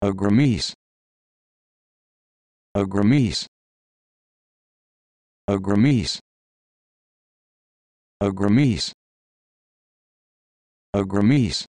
A A A Agramis. A Agramis. A Agramis.